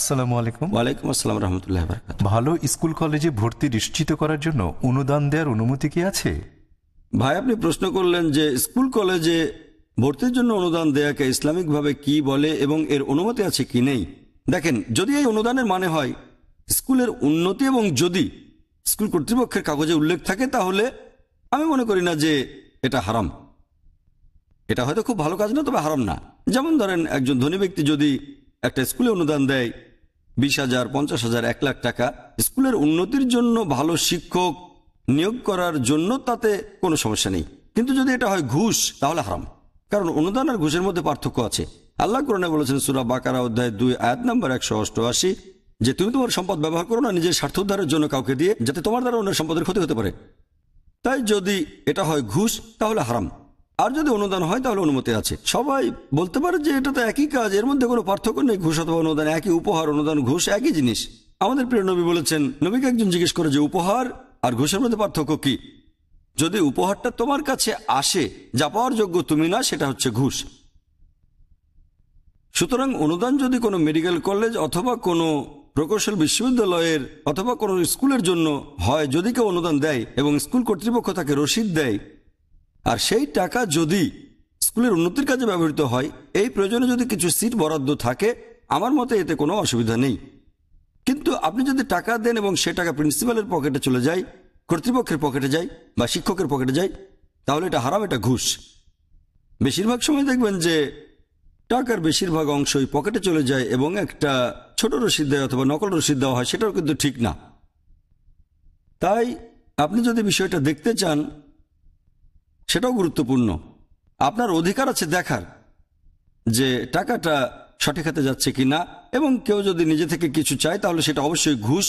আসসালামু আলাইকুম ওয়ালাইকুম আসসালাম রহমতুল্লাহ ভালো স্কুল কলেজে ভর্তি নিশ্চিত করার জন্য অনুদান দেওয়ার অনুমতি কি আছে ভাই আপনি প্রশ্ন করলেন যে স্কুল কলেজে ভর্তির জন্য অনুদান দেয়াকে ইসলামিকভাবে কি বলে এবং এর অনুমতি আছে কি নেই দেখেন যদি এই অনুদানের মানে হয় স্কুলের উন্নতি এবং যদি স্কুল কর্তৃপক্ষের কাগজে উল্লেখ থাকে তাহলে আমি মনে করি না যে এটা হারাম এটা হয়তো খুব ভালো কাজ না তবে হারাম না যেমন ধরেন একজন ধনী ব্যক্তি যদি একটা স্কুলে অনুদান দেয় বিশ হাজার পঞ্চাশ হাজার এক লাখ টাকা স্কুলের উন্নতির জন্য ভালো শিক্ষক নিয়োগ করার জন্য তাতে কোনো সমস্যা নেই কিন্তু যদি এটা হয় ঘুষ তাহলে হারাম কারণ অনুদান আর ঘুষের মধ্যে পার্থক্য আছে আল্লাহ কোরআনে বলেছেন সুরা বাকারা অধ্যায় দুই আয়াত নম্বর একশো অষ্টআশি যে তুমি তোমার সম্পদ ব্যবহার করো না নিজের স্বার্থ উদ্ধারের জন্য কাউকে দিয়ে যাতে তোমার দ্বারা অন্য সম্পদের ক্ষতি হতে পারে তাই যদি এটা হয় ঘুষ তাহলে হারাম আর যদি অনুদান হয় তাহলে অনুমতি আছে সবাই বলতে পারে যে এটা তো একই কাজ এর মধ্যে কোনো পার্থক্য নেই ঘুষ অথবা অনুদান একই উপহার অনুদান ঘুষ একই জিনিস আমাদের প্রিয় নবী বলেছেন নবীকে একজন জিজ্ঞেস করে যে উপহার আর ঘুষের মধ্যে পার্থক্য কি যদি উপহারটা তোমার কাছে আসে যা পাওয়ার যোগ্য তুমি না সেটা হচ্ছে ঘুষ সুতরাং অনুদান যদি কোনো মেডিকেল কলেজ অথবা কোনো প্রকৌশল বিশ্ববিদ্যালয়ের অথবা কোনো স্কুলের জন্য হয় যদি কেউ অনুদান দেয় এবং স্কুল কর্তৃপক্ষ তাকে রসিদ দেয় আর সেই টাকা যদি স্কুলের উন্নতির কাজে ব্যবহৃত হয় এই প্রয়োজনে যদি কিছু সিট বরাদ্দ থাকে আমার মতে এতে কোনো অসুবিধা নেই কিন্তু আপনি যদি টাকা দেন এবং সে টাকা প্রিন্সিপালের পকেটে চলে যায় কর্তৃপক্ষের পকেটে যায় বা শিক্ষকের পকেটে যায় তাহলে এটা হারাম এটা ঘুষ বেশিরভাগ সময় দেখবেন যে টাকার বেশিরভাগ অংশই পকেটে চলে যায় এবং একটা ছোট রসিদ দেয় অথবা নকল রসিদ দেওয়া হয় সেটাও কিন্তু ঠিক না তাই আপনি যদি বিষয়টা দেখতে চান সেটাও গুরুত্বপূর্ণ আপনার অধিকার আছে দেখার যে টাকাটা সঠিক হাতে যাচ্ছে কি না এবং কেউ যদি নিজে থেকে কিছু চায় তাহলে সেটা অবশ্যই ঘুষ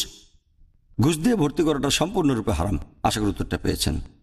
ঘুষ দিয়ে ভর্তি করাটা সম্পূর্ণরূপে হারাম আশা করি উত্তরটা পেয়েছেন